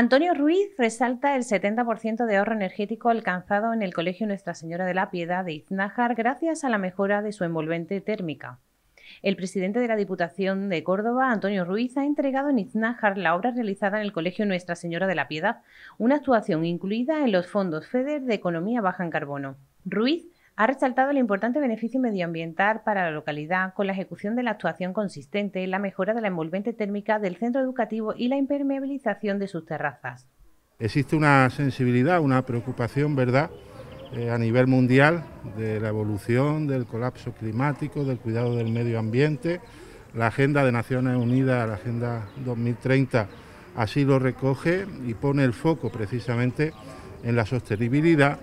Antonio Ruiz resalta el 70% de ahorro energético alcanzado en el Colegio Nuestra Señora de la Piedad de Iznájar gracias a la mejora de su envolvente térmica. El presidente de la Diputación de Córdoba, Antonio Ruiz, ha entregado en Iznájar la obra realizada en el Colegio Nuestra Señora de la Piedad, una actuación incluida en los fondos FEDER de Economía Baja en Carbono. Ruiz ha resaltado el importante beneficio medioambiental para la localidad con la ejecución de la actuación consistente, la mejora de la envolvente térmica del centro educativo y la impermeabilización de sus terrazas. Existe una sensibilidad, una preocupación, ¿verdad?, eh, a nivel mundial de la evolución, del colapso climático, del cuidado del medio ambiente. La Agenda de Naciones Unidas, la Agenda 2030, así lo recoge y pone el foco precisamente en la sostenibilidad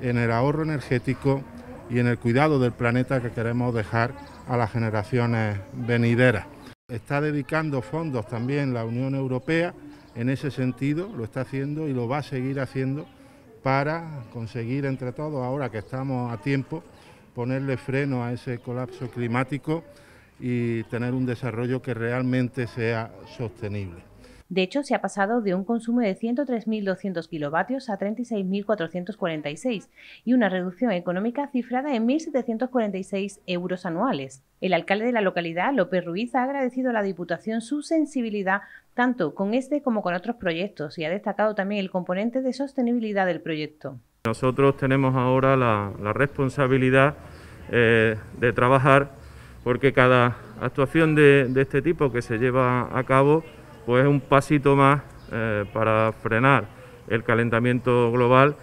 en el ahorro energético y en el cuidado del planeta que queremos dejar a las generaciones venideras. Está dedicando fondos también la Unión Europea en ese sentido, lo está haciendo y lo va a seguir haciendo para conseguir entre todos, ahora que estamos a tiempo, ponerle freno a ese colapso climático y tener un desarrollo que realmente sea sostenible. De hecho, se ha pasado de un consumo de 103.200 kilovatios a 36.446 y una reducción económica cifrada en 1.746 euros anuales. El alcalde de la localidad, López Ruiz, ha agradecido a la Diputación su sensibilidad tanto con este como con otros proyectos y ha destacado también el componente de sostenibilidad del proyecto. Nosotros tenemos ahora la, responsabilidad eh, de trabajar porque cada actuación de este tipo que se lleva a cabo pues un pasito más eh, para frenar el calentamiento global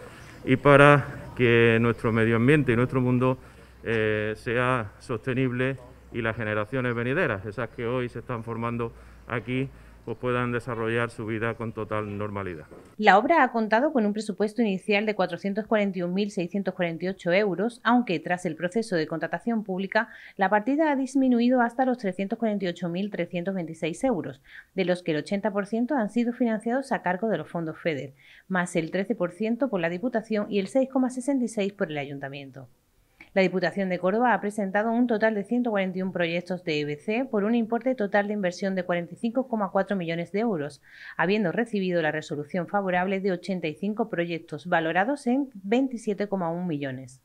y para que nuestro medio ambiente y nuestro mundo eh, sea sostenible y las generaciones venideras, esas que hoy se están formando aquí, pues puedan desarrollar su vida con total normalidad. La obra ha contado con un presupuesto inicial de 441.648 euros, aunque tras el proceso de contratación pública la partida ha disminuido hasta los 348.326 euros, de los que el 80% han sido financiados a cargo de los fondos FEDER, más el 13% por la Diputación y el 6,66% por el Ayuntamiento. La Diputación de Córdoba ha presentado un total de 141 proyectos de EBC por un importe total de inversión de 45,4 millones de euros, habiendo recibido la resolución favorable de 85 proyectos valorados en 27,1 millones.